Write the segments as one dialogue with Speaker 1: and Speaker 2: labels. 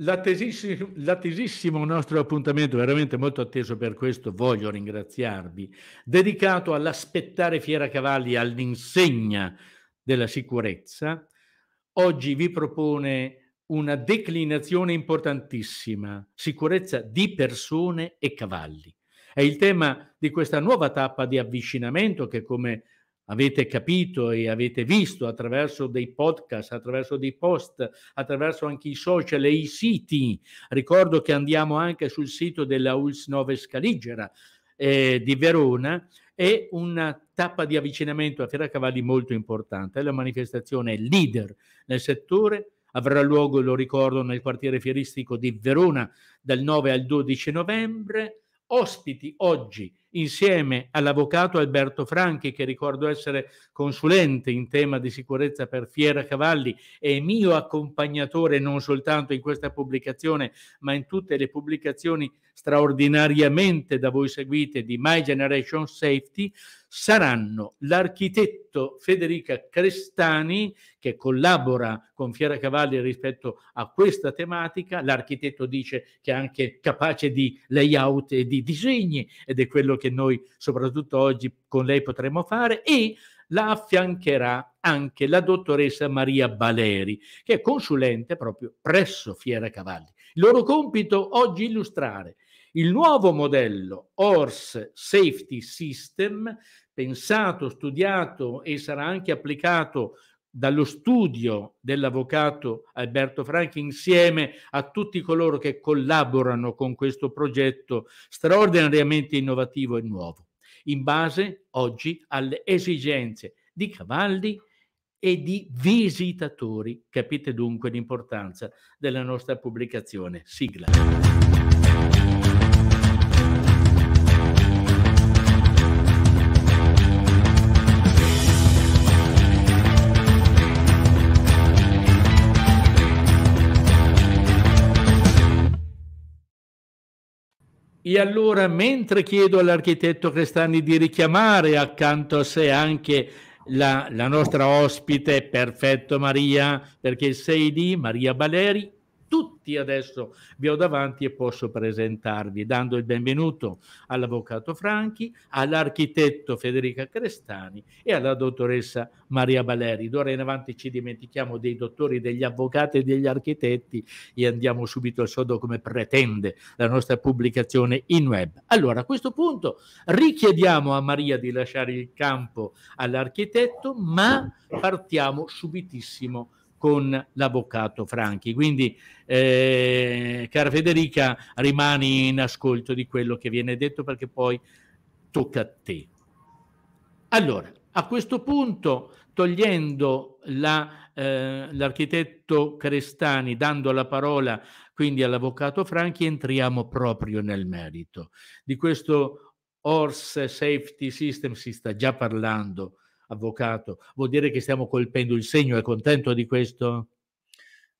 Speaker 1: L'attesissimo, l'attesissimo nostro appuntamento, veramente molto atteso per questo, voglio ringraziarvi, dedicato all'aspettare Fiera Cavalli all'insegna della sicurezza, oggi vi propone una declinazione importantissima, sicurezza di persone e cavalli. È il tema di questa nuova tappa di avvicinamento che, come avete capito e avete visto attraverso dei podcast, attraverso dei post, attraverso anche i social e i siti. Ricordo che andiamo anche sul sito della ULS 9 Scaligera eh, di Verona è una tappa di avvicinamento a Ferracavalli molto importante. La manifestazione leader nel settore avrà luogo, lo ricordo, nel quartiere fieristico di Verona dal 9 al 12 novembre ospiti oggi insieme all'avvocato Alberto Franchi, che ricordo essere consulente in tema di sicurezza per Fiera Cavalli e mio accompagnatore non soltanto in questa pubblicazione, ma in tutte le pubblicazioni straordinariamente da voi seguite di My Generation Safety, saranno l'architetto Federica Crestani, che collabora con Fiera Cavalli rispetto a questa tematica, l'architetto dice che è anche capace di layout e di disegni ed è quello che noi soprattutto oggi con lei potremo fare e la affiancherà anche la dottoressa Maria Baleri, che è consulente proprio presso Fiera Cavalli. Il loro compito oggi è illustrare il nuovo modello Horse Safety System, pensato, studiato e sarà anche applicato dallo studio dell'avvocato Alberto Franchi insieme a tutti coloro che collaborano con questo progetto straordinariamente innovativo e nuovo, in base oggi alle esigenze di cavalli e di visitatori. Capite dunque l'importanza della nostra pubblicazione. Sigla. E allora, mentre chiedo all'architetto Crestani di richiamare accanto a sé anche la, la nostra ospite, perfetto Maria, perché sei lì, Maria Baleri, tutti adesso vi ho davanti e posso presentarvi, dando il benvenuto all'avvocato Franchi, all'architetto Federica Crestani e alla dottoressa Maria Valeri. D'ora in avanti ci dimentichiamo dei dottori, degli avvocati e degli architetti e andiamo subito al sodo come pretende la nostra pubblicazione in web. Allora, a questo punto richiediamo a Maria di lasciare il campo all'architetto, ma partiamo subitissimo con l'avvocato Franchi. Quindi, eh, cara Federica, rimani in ascolto di quello che viene detto perché poi tocca a te. Allora, a questo punto, togliendo la, eh, l'architetto Crestani, dando la parola quindi all'avvocato Franchi, entriamo proprio nel merito. Di questo Horse Safety System si sta già parlando avvocato, vuol dire che stiamo colpendo il segno, è contento di questo?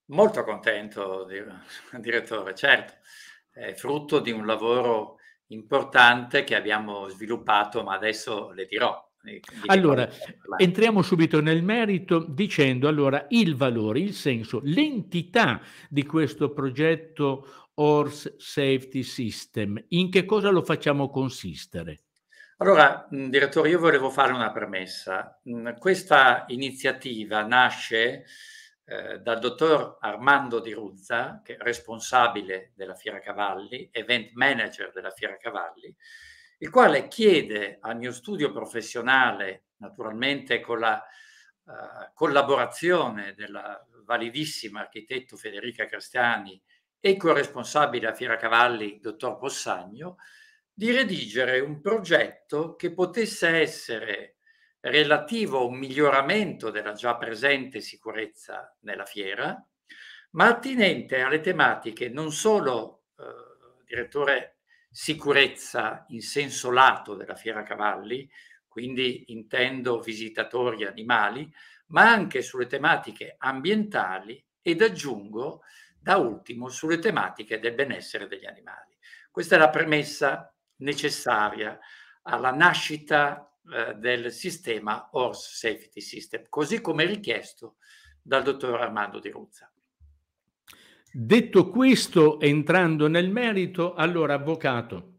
Speaker 2: Molto contento, direttore, certo, è frutto di un lavoro importante che abbiamo sviluppato, ma adesso le dirò. Allora,
Speaker 1: entriamo subito nel merito dicendo allora il valore, il senso, l'entità di questo progetto Horse Safety System, in che cosa lo facciamo consistere?
Speaker 2: Allora, mm, direttore, io volevo fare una premessa. Mm, questa iniziativa nasce eh, dal dottor Armando Di Ruzza, che è responsabile della Fiera Cavalli, event manager della Fiera Cavalli, il quale chiede al mio studio professionale, naturalmente con la eh, collaborazione della validissima architetto Federica Cristiani e il corresponsabile a Fiera Cavalli, dottor Bossagno, di redigere un progetto che potesse essere relativo a un miglioramento della già presente sicurezza nella fiera, ma attinente alle tematiche non solo eh, direttore sicurezza in senso lato della fiera cavalli, quindi intendo visitatori animali, ma anche sulle tematiche ambientali ed aggiungo da ultimo sulle tematiche del benessere degli animali. Questa è la premessa necessaria alla nascita eh, del sistema Horse Safety System, così come richiesto dal dottor Armando Di Ruzza.
Speaker 1: Detto questo, entrando nel merito, allora, avvocato,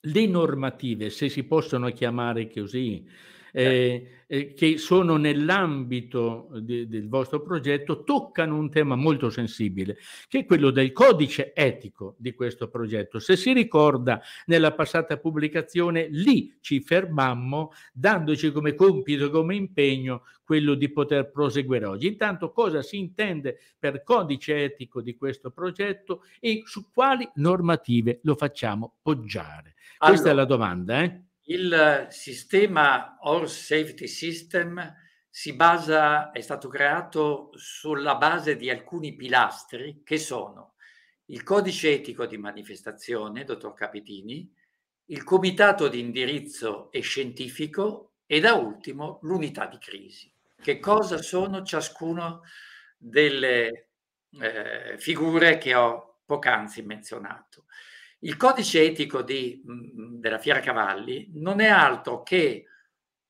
Speaker 1: le normative, se si possono chiamare così, eh, certo che sono nell'ambito eh, de, del vostro progetto toccano un tema molto sensibile, che è quello del codice etico di questo progetto. Se si ricorda, nella passata pubblicazione lì ci fermammo dandoci come compito, come impegno quello di poter proseguire oggi. Intanto cosa si intende per codice etico di questo progetto e su quali normative lo facciamo poggiare? Allora, Questa è la domanda. Eh?
Speaker 2: Il sistema All Safety System si basa, è stato creato sulla base di alcuni pilastri che sono il codice etico di manifestazione, dottor Capitini, il comitato di indirizzo e scientifico e da ultimo l'unità di crisi. Che cosa sono ciascuno delle eh, figure che ho poc'anzi menzionato? Il codice etico di, mm, mm, della Fiera Cavalli non è altro che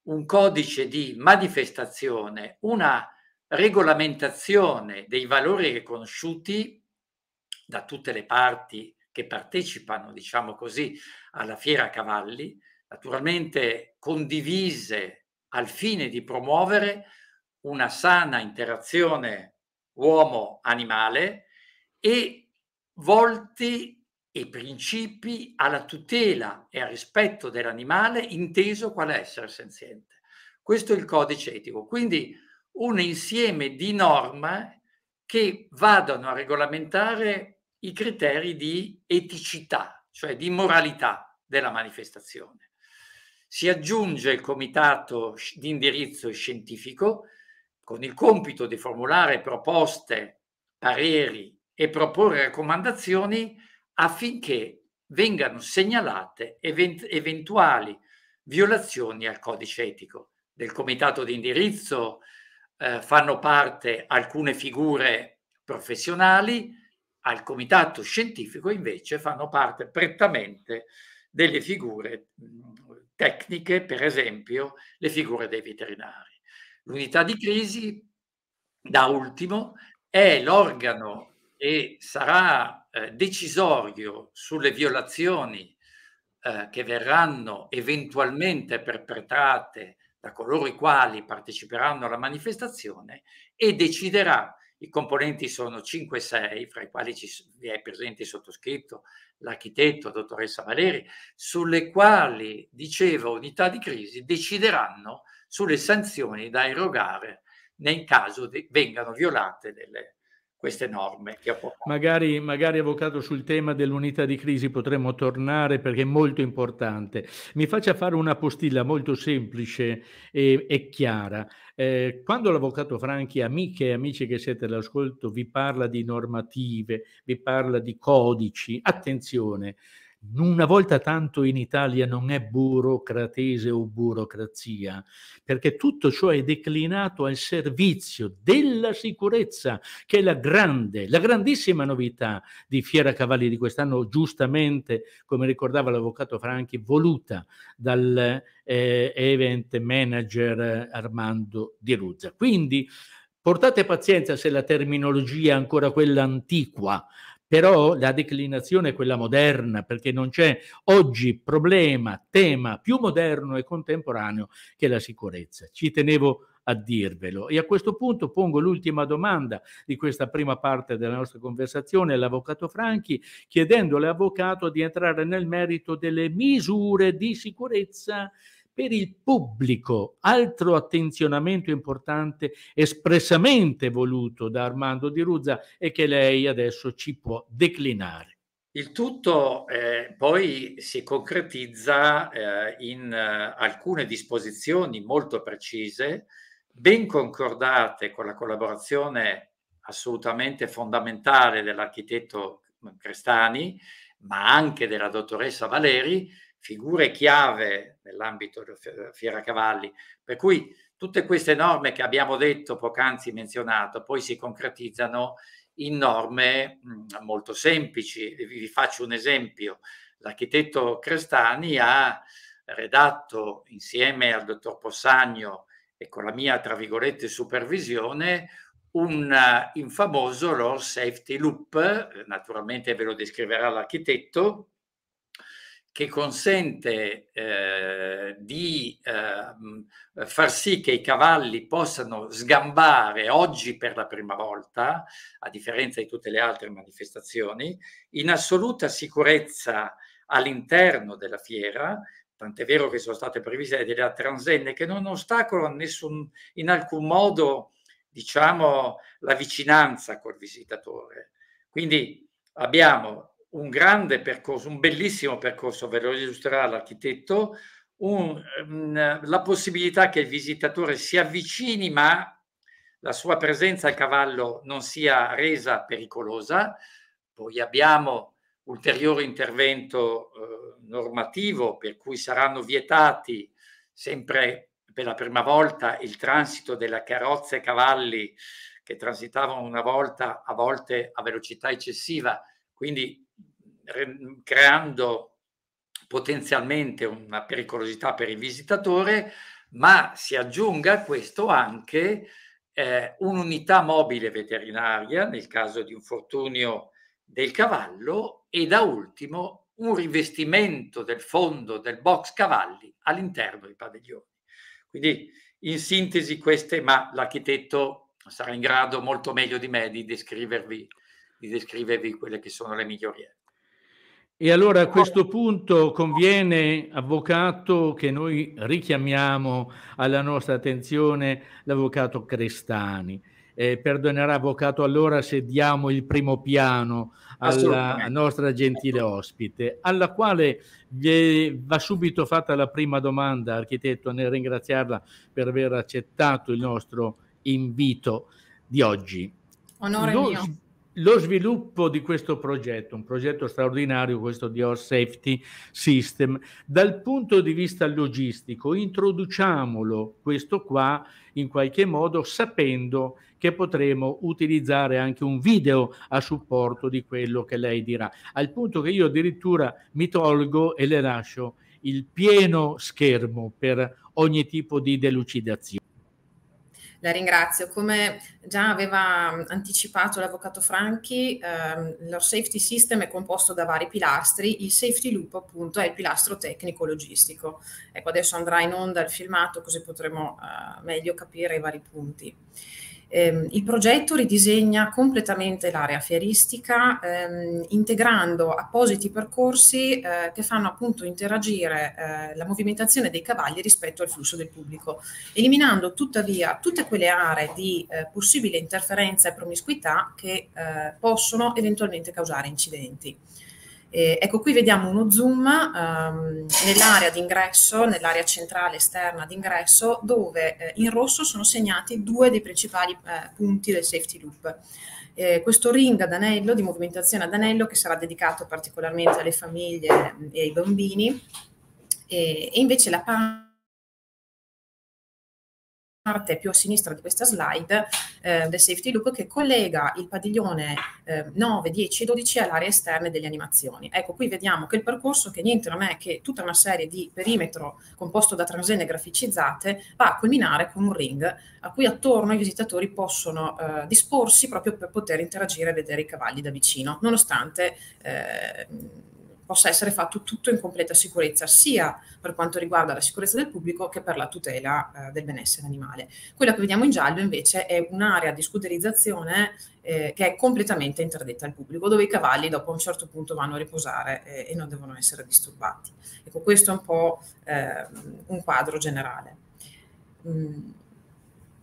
Speaker 2: un codice di manifestazione, una regolamentazione dei valori riconosciuti da tutte le parti che partecipano, diciamo così, alla Fiera Cavalli, naturalmente condivise al fine di promuovere una sana interazione uomo-animale e volti e principi alla tutela e al rispetto dell'animale inteso quale essere senziente. Questo è il codice etico, quindi un insieme di norme che vadano a regolamentare i criteri di eticità, cioè di moralità della manifestazione. Si aggiunge il comitato di indirizzo scientifico con il compito di formulare proposte, pareri e proporre raccomandazioni affinché vengano segnalate eventuali violazioni al codice etico. Del comitato di indirizzo eh, fanno parte alcune figure professionali, al comitato scientifico invece fanno parte prettamente delle figure tecniche, per esempio le figure dei veterinari. L'unità di crisi, da ultimo, è l'organo e sarà eh, decisorio sulle violazioni eh, che verranno eventualmente perpetrate da coloro i quali parteciperanno alla manifestazione e deciderà, i componenti sono 5-6, fra i quali ci, è presente il sottoscritto, l'architetto, dottoressa Valeri, sulle quali, dicevo, unità di crisi decideranno sulle sanzioni da erogare nel caso de- vengano violate delle, queste norme. Che
Speaker 1: Magari, magari, avvocato, sul tema dell'unità di crisi potremmo tornare perché è molto importante. Mi faccia fare una postilla molto semplice e, e chiara. Eh, quando l'avvocato Franchi, amiche e amici che siete all'ascolto, vi parla di normative, vi parla di codici, attenzione, una volta tanto in Italia non è burocratese o burocrazia, perché tutto ciò è declinato al servizio della sicurezza, che è la grande, la grandissima novità di Fiera Cavalli di quest'anno, giustamente, come ricordava l'avvocato Franchi, voluta dal eh, event manager Armando Di Ruzza. Quindi portate pazienza se la terminologia è ancora quella antiqua, però la declinazione è quella moderna, perché non c'è oggi problema, tema più moderno e contemporaneo che la sicurezza. Ci tenevo a dirvelo. E a questo punto pongo l'ultima domanda di questa prima parte della nostra conversazione all'avvocato Franchi, chiedendo all'avvocato di entrare nel merito delle misure di sicurezza per il pubblico, altro attenzionamento importante espressamente voluto da Armando Di Ruzza e che lei adesso ci può declinare.
Speaker 2: Il tutto eh, poi si concretizza eh, in eh, alcune disposizioni molto precise, ben concordate con la collaborazione assolutamente fondamentale dell'architetto Crestani, ma anche della dottoressa Valeri, figure chiave nell'ambito della Fiera Cavalli, per cui tutte queste norme che abbiamo detto poc'anzi menzionato poi si concretizzano in norme molto semplici. Vi faccio un esempio. L'architetto Crestani ha redatto insieme al dottor Possagno e con la mia, tra virgolette, supervisione, un eh, infamoso law safety loop, naturalmente ve lo descriverà l'architetto, che consente eh, di eh, far sì che i cavalli possano sgambare oggi per la prima volta, a differenza di tutte le altre manifestazioni, in assoluta sicurezza all'interno della fiera, tant'è vero che sono state previste delle transenne che non ostacolano nessun, in alcun modo diciamo, la vicinanza col visitatore. Quindi abbiamo un grande percorso, un bellissimo percorso, ve lo illustrerà l'architetto, un, um, la possibilità che il visitatore si avvicini ma la sua presenza al cavallo non sia resa pericolosa. Poi abbiamo ulteriore intervento eh, normativo per cui saranno vietati sempre per la prima volta il transito delle carrozze e cavalli che transitavano una volta a volte a velocità eccessiva, quindi creando potenzialmente una pericolosità per il visitatore, ma si aggiunga a questo anche eh, un'unità mobile veterinaria nel caso di infortunio del cavallo e da ultimo un rivestimento del fondo del box cavalli all'interno dei padiglioni. Quindi in sintesi queste, ma l'architetto sarà in grado molto meglio di me di descrivervi, di descrivervi quelle che sono le migliorie.
Speaker 1: E allora a questo punto conviene, avvocato, che noi richiamiamo alla nostra attenzione l'avvocato Crestani. Eh, perdonerà, avvocato, allora se diamo il primo piano alla nostra gentile ospite, alla quale va subito fatta la prima domanda, architetto, nel ringraziarla per aver accettato il nostro invito di oggi. Onore Do- mio lo sviluppo di questo progetto, un progetto straordinario, questo di Our Safety System, dal punto di vista logistico, introduciamolo questo qua in qualche modo sapendo che potremo utilizzare anche un video a supporto di quello che lei dirà, al punto che io addirittura mi tolgo e le lascio il pieno schermo per ogni tipo di delucidazione.
Speaker 3: La ringrazio. Come già aveva anticipato l'avvocato Franchi, ehm, lo safety system è composto da vari pilastri. Il safety loop appunto è il pilastro tecnico-logistico. Ecco, adesso andrà in onda il filmato così potremo eh, meglio capire i vari punti. Eh, il progetto ridisegna completamente l'area fieristica ehm, integrando appositi percorsi eh, che fanno appunto interagire eh, la movimentazione dei cavalli rispetto al flusso del pubblico, eliminando tuttavia tutte quelle aree di eh, possibile interferenza e promiscuità che eh, possono eventualmente causare incidenti. Eh, ecco qui vediamo uno zoom ehm, nell'area d'ingresso, nell'area centrale esterna d'ingresso, dove eh, in rosso sono segnati due dei principali eh, punti del safety loop. Eh, questo ring ad anello di movimentazione ad anello che sarà dedicato particolarmente alle famiglie mm, e ai bambini e, e invece la parte parte più a sinistra di questa slide eh, del safety loop che collega il padiglione eh, 9, 10 e 12 all'area esterna delle animazioni. Ecco, qui vediamo che il percorso che niente non è che tutta una serie di perimetro composto da transenne graficizzate va a culminare con un ring a cui attorno i visitatori possono eh, disporsi proprio per poter interagire e vedere i cavalli da vicino, nonostante Eh, possa essere fatto tutto in completa sicurezza, sia per quanto riguarda la sicurezza del pubblico che per la tutela eh, del benessere animale. Quella che vediamo in giallo invece è un'area di scuderizzazione eh, che è completamente interdetta al pubblico, dove i cavalli dopo un certo punto vanno a riposare eh, e non devono essere disturbati. Ecco, questo è un po' ehm, un quadro generale.
Speaker 1: Mm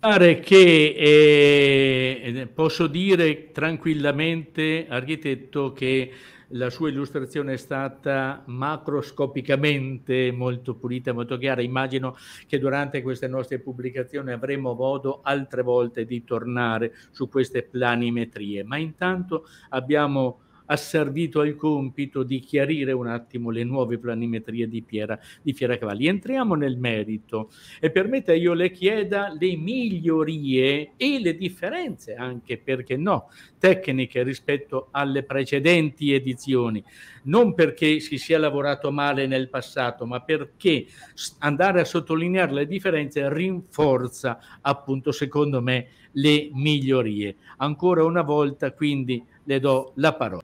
Speaker 1: che eh, posso dire tranquillamente, architetto, che la sua illustrazione è stata macroscopicamente molto pulita, molto chiara. Immagino che durante queste nostre pubblicazioni avremo modo altre volte di tornare su queste planimetrie. Ma intanto abbiamo servito al compito di chiarire un attimo le nuove planimetrie di Piera, di Fiera Cavalli. Entriamo nel merito e per me te io le chieda le migliorie e le differenze anche, perché no, tecniche rispetto alle precedenti edizioni. Non perché si sia lavorato male nel passato, ma perché andare a sottolineare le differenze rinforza appunto secondo me le migliorie. Ancora una volta quindi le do la parola.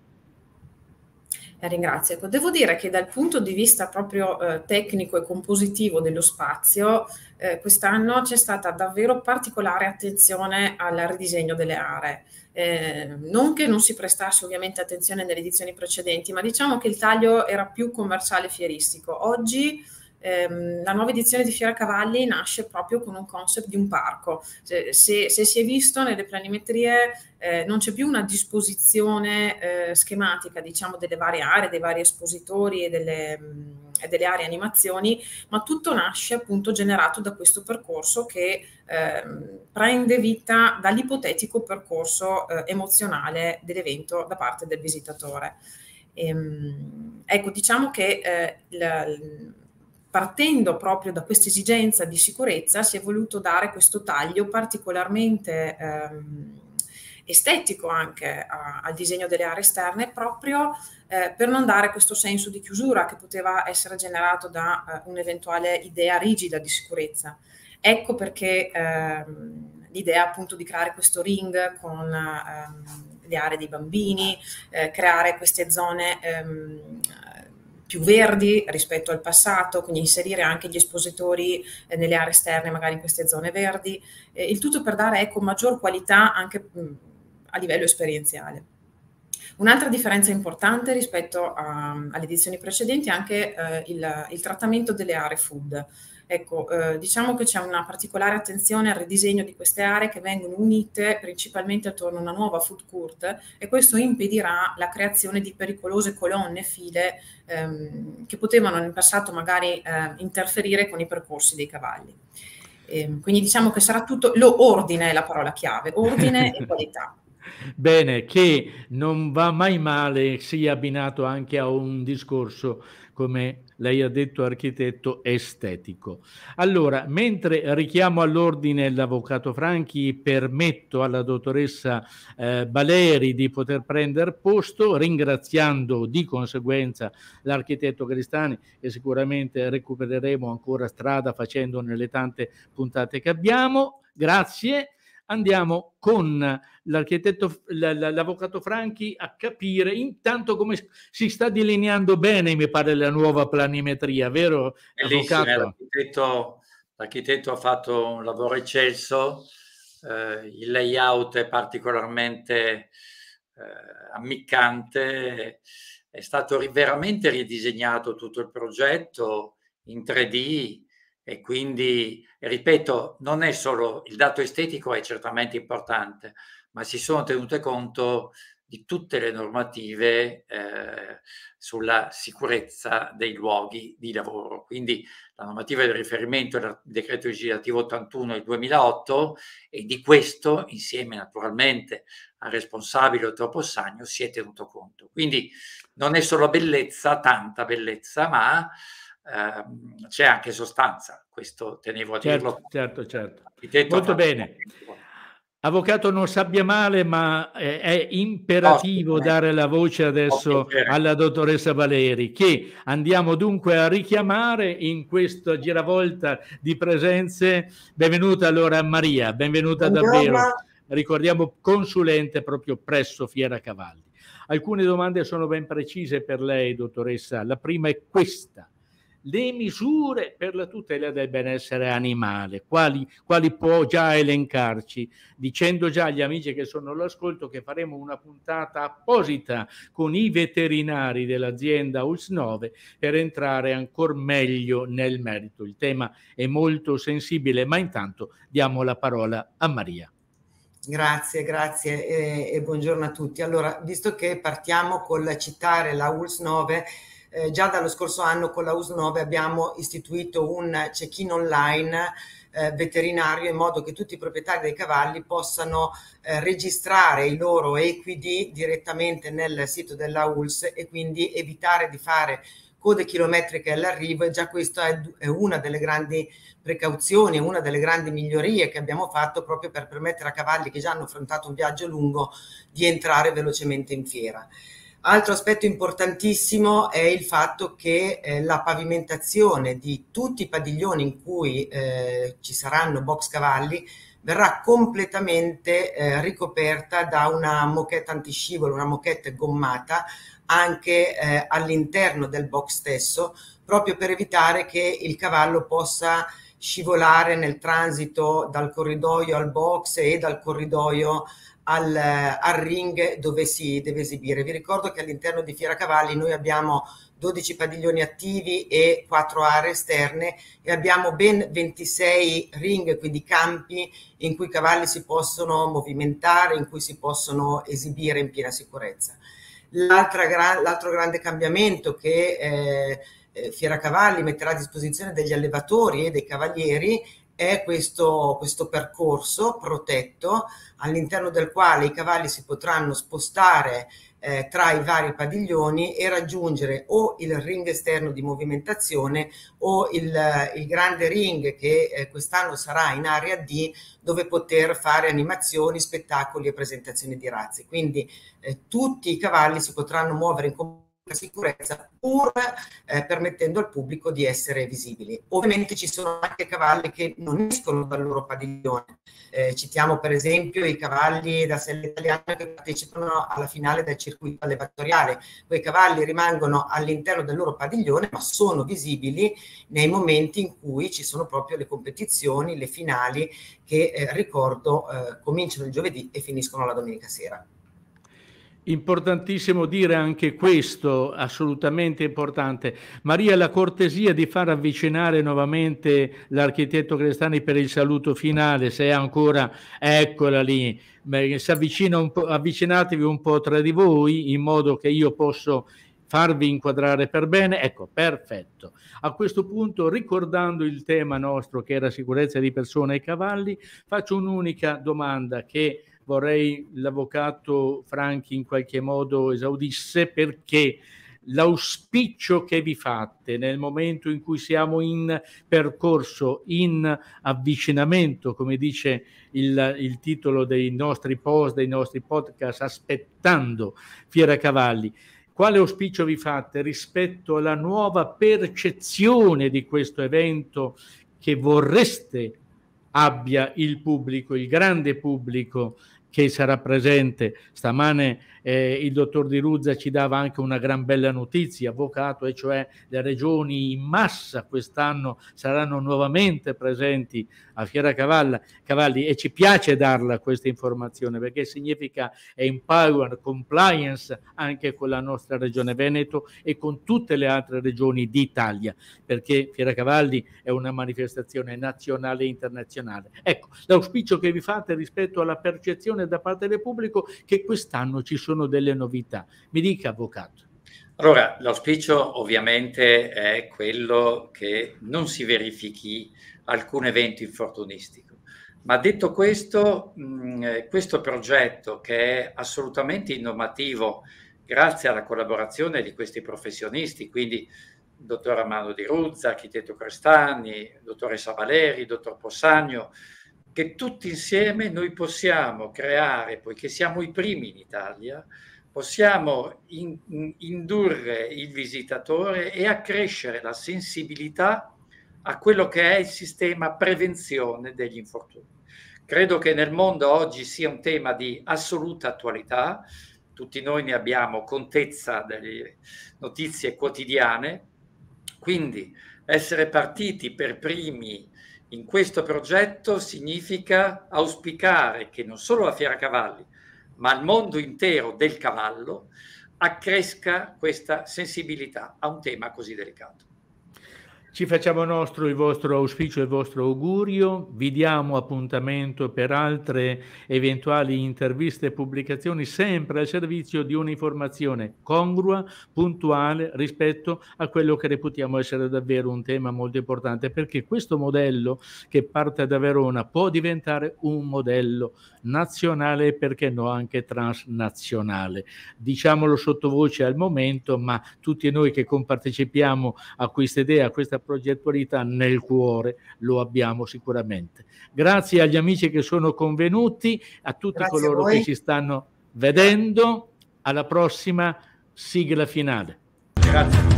Speaker 3: La ringrazio. Ecco, devo dire che dal punto di vista proprio eh, tecnico e compositivo dello spazio, eh, quest'anno c'è stata davvero particolare attenzione al ridisegno delle aree. Eh, non che non si prestasse ovviamente attenzione nelle edizioni precedenti, ma diciamo che il taglio era più commerciale e fieristico. Oggi ehm, la nuova edizione di Fiera Cavalli nasce proprio con un concept di un parco. Se, se, se si è visto nelle planimetrie eh, non c'è più una disposizione eh, schematica, diciamo, delle varie aree, dei vari espositori e delle, mh, mm, e delle aree animazioni, ma tutto nasce appunto generato da questo percorso che eh, prende vita dall'ipotetico percorso eh, emozionale dell'evento da parte del visitatore. Ehm, ecco, diciamo che eh, la, partendo proprio da questa esigenza di sicurezza si è voluto dare questo taglio particolarmente ehm, estetico anche a, al disegno delle aree esterne proprio eh, per non dare questo senso di chiusura che poteva essere generato da eh, un'eventuale idea rigida di sicurezza. Ecco perché ehm, l'idea appunto di creare questo ring con ehm, le aree dei bambini, eh, creare queste zone ehm, più verdi rispetto al passato, quindi inserire anche gli espositori eh, nelle aree esterne, magari in queste zone verdi, eh, il tutto per dare ecco, maggior qualità anche mh, mm, a livello esperienziale. Un'altra differenza importante rispetto a, ehm, alle edizioni precedenti è anche eh, il, il, trattamento delle aree food. Ecco, eh, diciamo che c'è una particolare attenzione al ridisegno di queste aree che vengono unite principalmente attorno a una nuova food court e questo impedirà la creazione di pericolose colonne, file ehm, che potevano nel passato magari eh, interferire con i percorsi dei cavalli. Eh, quindi diciamo che sarà tutto, lo ordine è la parola chiave, ordine e qualità.
Speaker 1: Bene, che non va mai male sia abbinato anche a un discorso come lei ha detto architetto, estetico. Allora, mentre richiamo all'ordine l'avvocato Franchi, permetto alla dottoressa eh, Baleri di poter prendere posto, ringraziando di conseguenza l'architetto Cristani e sicuramente recupereremo ancora strada facendo nelle tante puntate che abbiamo. Grazie andiamo con l'architetto, l'avvocato Franchi a capire intanto come si sta delineando bene, mi pare, la nuova planimetria, vero? Bellissima, eh,
Speaker 2: l'architetto, l'architetto ha fatto un lavoro eccelso, eh, il layout è particolarmente eh, ammiccante, è stato veramente ridisegnato tutto il progetto in 3D, e quindi, ripeto, non è solo il dato estetico, è certamente importante, ma si sono tenute conto di tutte le normative eh, sulla sicurezza dei luoghi di lavoro. Quindi la normativa di riferimento è il decreto legislativo 81 del 2008 e di questo, insieme naturalmente al responsabile Otto Possagno, si è tenuto conto. Quindi non è solo bellezza, tanta bellezza, ma Ehm, c'è anche sostanza, questo tenevo a certo, dirlo. Certo, certo. Molto bene.
Speaker 1: Avvocato, non sappia male, ma eh, è imperativo oh, dare la voce adesso oh, alla dottoressa Valeri, che andiamo dunque a richiamare in questa giravolta di presenze. Benvenuta allora Maria, benvenuta Buongiorno. davvero. Ricordiamo consulente proprio presso Fiera Cavalli. Alcune domande sono ben precise per lei, dottoressa. La prima è questa le misure per la tutela del benessere animale, quali, quali può già elencarci, dicendo già agli amici che sono all'ascolto che faremo una puntata apposita con i veterinari dell'azienda ULS 9 per entrare ancora meglio nel merito. Il tema è molto sensibile, ma intanto diamo la parola a Maria.
Speaker 4: Grazie, grazie e, eh, e, buongiorno a tutti. Allora, visto che partiamo col citare la ULS 9, eh, già dallo scorso anno con la US 9 abbiamo istituito un check-in online eh, veterinario in modo che tutti i proprietari dei cavalli possano eh, registrare i loro equidi direttamente nel sito della ULS e quindi evitare di fare code chilometriche all'arrivo e già questa è, è una delle grandi precauzioni, una delle grandi migliorie che abbiamo fatto proprio per permettere a cavalli che già hanno affrontato un viaggio lungo di entrare velocemente in fiera. Altro aspetto importantissimo è il fatto che eh, la pavimentazione di tutti i padiglioni in cui eh, ci saranno box cavalli verrà completamente eh, ricoperta da una moquette antiscivolo, una moquette gommata anche eh, all'interno del box stesso, proprio per evitare che il cavallo possa scivolare nel transito dal corridoio al box e dal corridoio al, al ring dove si deve esibire. Vi ricordo che all'interno di Fiera Cavalli noi abbiamo 12 padiglioni attivi e 4 aree esterne e abbiamo ben 26 ring, quindi campi in cui i cavalli si possono movimentare, in cui si possono esibire in piena sicurezza. l'altro grande cambiamento che eh, eh Fiera Cavalli metterà a disposizione degli allevatori e dei cavalieri è questo, questo percorso protetto all'interno del quale i cavalli si potranno spostare eh, tra i vari padiglioni e raggiungere o il ring esterno di movimentazione o il, il grande ring che eh, quest'anno sarà in area D dove poter fare animazioni, spettacoli e presentazioni di razze. Quindi eh, tutti i cavalli si potranno muovere in comunità sicurezza pur eh, permettendo al pubblico di essere visibili. Ovviamente ci sono anche cavalli che non escono dal loro padiglione, eh, citiamo per esempio i cavalli da sella italiana che partecipano alla finale del circuito allevatoriale, quei cavalli rimangono all'interno del loro padiglione ma sono visibili nei momenti in cui ci sono proprio le competizioni, le finali che eh, ricordo eh, cominciano il giovedì e finiscono la domenica sera.
Speaker 1: Importantissimo dire anche questo, assolutamente importante. Maria, la cortesia di far avvicinare nuovamente l'architetto Crestani per il saluto finale, se è ancora, eccola lì, si avvicina un po', avvicinatevi un po' tra di voi in modo che io possa farvi inquadrare per bene. Ecco, perfetto. A questo punto, ricordando il tema nostro che era sicurezza di persone e cavalli, faccio un'unica domanda che vorrei l'avvocato Franchi in qualche modo esaudisse perché l'auspicio che vi fate nel momento in cui siamo in percorso, in avvicinamento, come dice il, il titolo dei nostri post, dei nostri podcast, aspettando Fiera Cavalli. Quale auspicio vi fate rispetto alla nuova percezione di questo evento che vorreste abbia il pubblico, il grande pubblico che sarà presente stamane eh, il dottor Di Ruzza ci dava anche una gran bella notizia, avvocato, e cioè le regioni in massa quest'anno saranno nuovamente presenti a Fiera Cavalla, Cavalli e ci piace darla questa informazione perché significa empower, compliance anche con la nostra regione Veneto e con tutte le altre regioni d'Italia, perché Fiera Cavalli è una manifestazione nazionale e internazionale. Ecco, l'auspicio che vi fate rispetto alla percezione da parte del pubblico che quest'anno ci sono sono delle novità. Mi dica, avvocato.
Speaker 2: Allora, l'auspicio ovviamente è quello che non si verifichi alcun evento infortunistico. Ma detto questo, mh, mm, eh, questo progetto che è assolutamente innovativo grazie alla collaborazione di questi professionisti, quindi dottor Amano Di Ruzza, architetto Crestani, dottoressa Valeri, dottor Possagno, che tutti insieme noi possiamo creare, poiché siamo i primi in Italia, possiamo in, in, indurre il visitatore e accrescere la sensibilità a quello che è il sistema prevenzione degli infortuni. Credo che nel mondo oggi sia un tema di assoluta attualità, tutti noi ne abbiamo contezza delle notizie quotidiane, quindi essere partiti per primi in questo progetto significa auspicare che non solo la Fiera Cavalli, ma il mondo intero del cavallo accresca questa sensibilità a un tema così delicato.
Speaker 1: Ci facciamo nostro il vostro auspicio e il vostro augurio, vi diamo appuntamento per altre eventuali interviste e pubblicazioni sempre al servizio di un'informazione congrua, puntuale rispetto a quello che reputiamo essere davvero un tema molto importante, perché questo modello che parte da Verona può diventare un modello nazionale e perché no anche transnazionale. Diciamolo sottovoce al momento, ma tutti noi che compartecipiamo a questa idea, a questa progettualità nel cuore lo abbiamo sicuramente. Grazie agli amici che sono convenuti, a tutti Grazie coloro a che ci stanno vedendo. Alla prossima sigla finale. Grazie.